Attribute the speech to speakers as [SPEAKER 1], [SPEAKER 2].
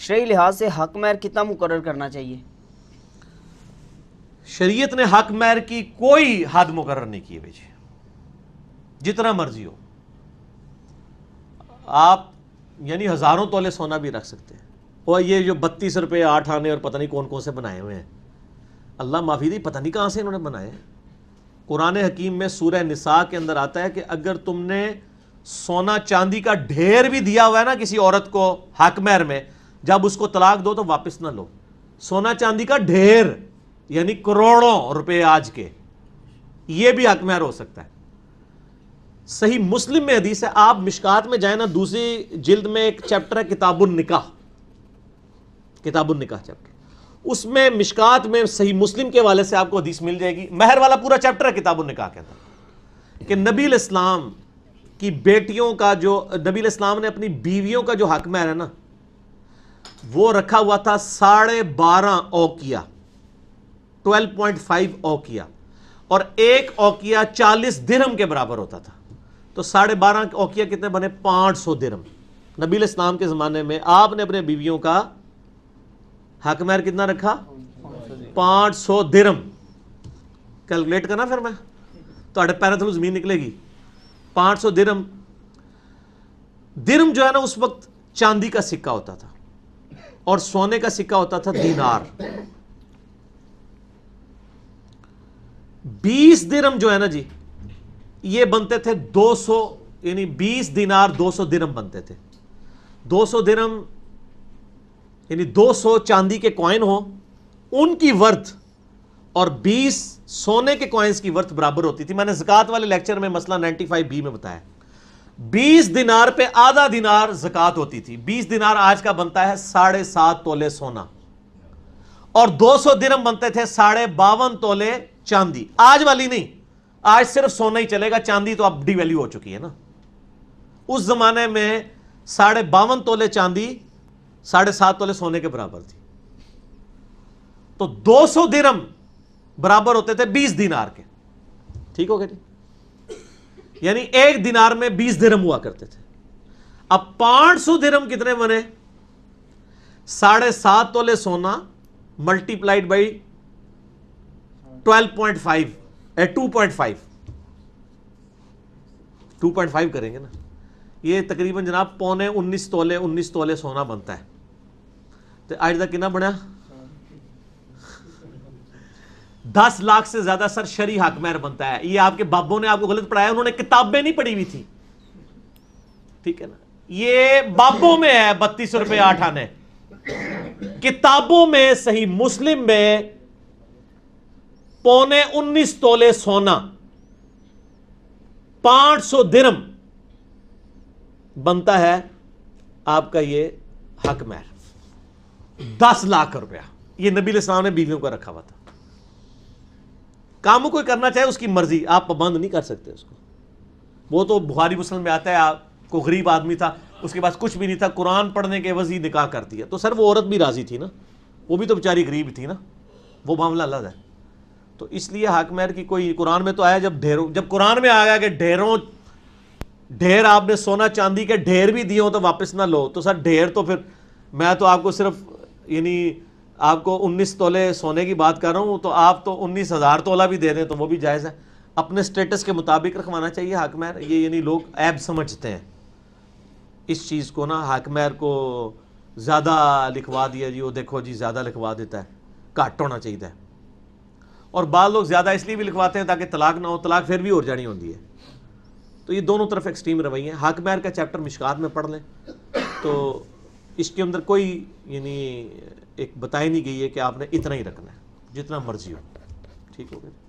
[SPEAKER 1] शरी लिहाज से हक मैर कितना मुकर करना चाहिए शरीयत ने हक मैर की कोई हद मुकर नहीं की बेचे जितना मर्जी हो आप यानी हज़ारों तोले सोना भी रख सकते हैं और ये जो बत्तीस रुपये आठ आने और पता नहीं कौन कौन से बनाए हुए हैं अल्लाह माफी दी पता नहीं कहाँ से इन्होंने बनाए कुरान हकीम में सूर्य निसा के अंदर आता है कि अगर तुमने सोना चांदी का ढेर भी दिया हुआ है ना किसी औरत को हक मैर में जब उसको तलाक दो तो वापस ना लो सोना चांदी का ढेर यानी करोड़ों रुपए आज के ये भी हकमयार हो सकता है सही मुस्लिम में हदीस है आप मिशकात में जाए ना दूसरी जिल्द में एक चैप्टर है किताबुल निकाह किताबुल निकाह चैप्टर उसमें मिशकात में सही मुस्लिम के वाले से आपको हदीस मिल जाएगी महर वाला पूरा चैप्टर है किताबुल निकाह के अंदर कि नबील इस्लाम की बेटियों का जो नबील इस्लाम ने अपनी बीवियों का जो हक महर है ना वो रखा हुआ था साढ़े बारह ओकिया ट्वेल्व पॉइंट फाइव ओकिया और एक ओकिया चालीस दिरम के बराबर होता था तो साढ़े बारह ओकिया कितने बने पांच सौ दिरम नबील इस्लाम के ज़माने में आपने अपने बीवियों का हक मैर कितना रखा पांच सौ दिरम कैलकुलेट करना फिर मैं तो पैर थलू जमीन निकलेगी पांच सौ दिरम दिरम जो है ना उस वक्त चांदी का सिक्का होता था और सोने का सिक्का होता था दीनार बीस दिरम जो है ना जी ये बनते थे 200 यानी 20 दिनार 200 दिरम बनते थे 200 दिरम यानी 200 चांदी के कॉइन हो उनकी वर्थ और 20 सोने के कॉइन्स की वर्थ बराबर होती थी मैंने जक़ात वाले लेक्चर में मसला 95 बी में बताया बीस दिनार पे आधा दिनार जकत होती थी बीस दिनार आज का बनता है साढ़े सात तोले सोना और दो सौ दिन बनते थे साढ़े बावन तोले चांदी आज वाली नहीं आज सिर्फ सोना ही चलेगा चांदी तो अब डिवेल्यू हो चुकी है ना उस जमाने में साढ़े बावन तोले चांदी साढ़े सात तोले सोने के बराबर थी तो 200 सौ बराबर होते थे 20 दिनार के ठीक हो गया जी यानी एक दिनार में बीस धर्म हुआ करते थे अब पांच सौ धर्म कितने बने साढ़े सात तोले सोना multiplied by twelve point five two point five two point five करेंगे ना ये तकरीबन जनाब पौने उन्नीस तोले उन्नीस तोले सोना बनता है तो आज तक कितना बना दस लाख से ज्यादा सर शरी हक महर बनता है ये आपके बाबों ने आपको गलत पढ़ाया उन्होंने किताबें नहीं पढ़ी हुई थी ठीक है ना ये बाबों में है बत्तीस सौ रुपये आठ आने किताबों में सही मुस्लिम में पौने उन्नीस तोले सोना पांच सौ दिरम बनता है आपका ये हक महर दस लाख रुपया ये नबी इस्लाम ने बीवियों का रखा हुआ था काम कोई करना चाहे उसकी मर्जी आप पाबंद नहीं कर सकते उसको वो तो बुहारी मुस्लिम में आता है आपको गरीब आदमी था उसके पास कुछ भी नहीं था कुरान पढ़ने के वजी निकाह कर दिया तो सर वो औरत भी राज़ी थी ना वो भी तो बेचारी गरीब थी ना वो मामला अलग है तो इसलिए हाकमेर की कोई कुरान में तो आया जब ढेरों जब कुरान में आ गया कि ढेरों ढेर आपने सोना चांदी के ढेर भी दिए हो तो वापस ना लो तो सर ढेर तो फिर मैं तो आपको सिर्फ यानी आपको उन्नीस तोले सोने की बात कर रहा हूँ तो आप तो उन्नीस हज़ार तोला भी दे दें तो वो भी जायज़ है अपने स्टेटस के मुताबिक रखवाना चाहिए हाकमैर ये यानी लोग ऐब समझते हैं इस चीज़ को ना हाकमैर को ज़्यादा लिखवा दिया जी वो देखो जी ज़्यादा लिखवा देता है घट होना चाहिए और बाद लोग ज़्यादा इसलिए भी लिखवाते हैं ताकि तलाक ना हो तलाक फिर भी और जानी होती है तो ये दोनों तरफ एक्सट्रीम रवैये हैं हाकमैर का चैप्टर मिशकात में पढ़ लें तो इसके अंदर कोई यानी एक बताई नहीं गई है कि आपने इतना ही रखना है जितना मर्जी हो ठीक हो गया